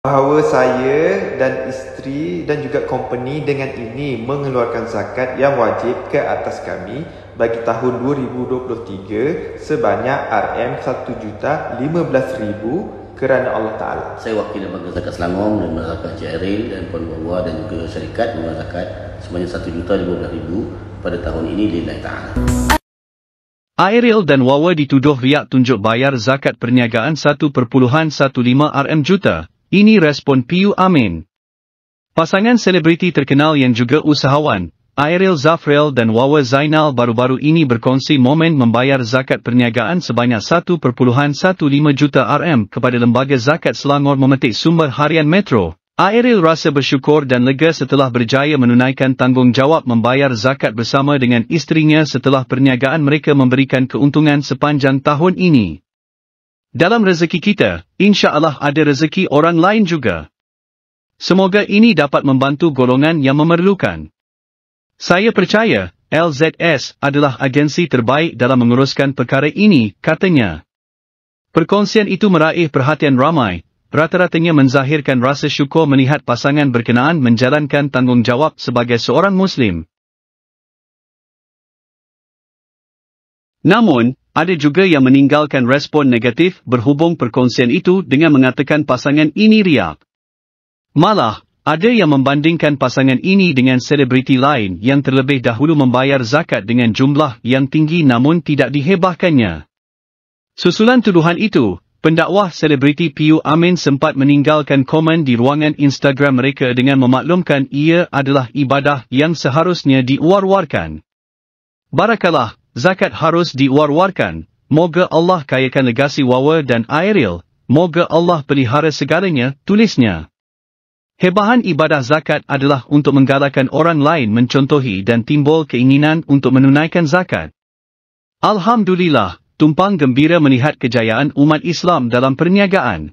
bahawa saya dan isteri dan juga company dengan ini mengeluarkan zakat yang wajib ke atas kami bagi tahun 2023 sebanyak RM1,015,000 kerana Allah Ta'ala. Saya wakil lembaga zakat Selangor, lembaga zakat JRL dan Puan Bawa dan juga syarikat lembaga zakat sebanyak RM1,015,000 pada tahun ini lillahi ta'ala. Aeril dan Wawa dituduh riak tunjuk bayar zakat perniagaan 1.15 RM juta. Ini respon Piu Amin. Pasangan selebriti terkenal yang juga usahawan, Ariel Zafrel dan Wawa Zainal baru-baru ini berkongsi momen membayar zakat perniagaan sebanyak 1.15 juta RM kepada Lembaga Zakat Selangor memetik sumber harian Metro. Ariel rasa bersyukur dan lega setelah berjaya menunaikan tanggungjawab membayar zakat bersama dengan istrinya setelah perniagaan mereka memberikan keuntungan sepanjang tahun ini. Dalam rezeki kita, insya Allah ada rezeki orang lain juga. Semoga ini dapat membantu golongan yang memerlukan. Saya percaya, LZS adalah agensi terbaik dalam menguruskan perkara ini, katanya. Perkongsian itu meraih perhatian ramai, rata-ratanya menzahirkan rasa syukur melihat pasangan berkenaan menjalankan tanggungjawab sebagai seorang Muslim. Namun, ada juga yang meninggalkan respon negatif berhubung perkongsian itu dengan mengatakan pasangan ini riak. Malah, ada yang membandingkan pasangan ini dengan selebriti lain yang terlebih dahulu membayar zakat dengan jumlah yang tinggi namun tidak dihebahkannya. Susulan tuduhan itu, pendakwah selebriti Piu Amin sempat meninggalkan komen di ruangan Instagram mereka dengan memaklumkan ia adalah ibadah yang seharusnya diuar-uarkan. Barakalah, zakat harus diwar-warkan. Moga Allah kayakan legasi Wawa dan airil. Moga Allah pelihara segalanya, tulisnya. Hebahan ibadah zakat adalah untuk menggalakkan orang lain mencontohi dan timbul keinginan untuk menunaikan zakat. Alhamdulillah, tumpang gembira melihat kejayaan umat Islam dalam perniagaan.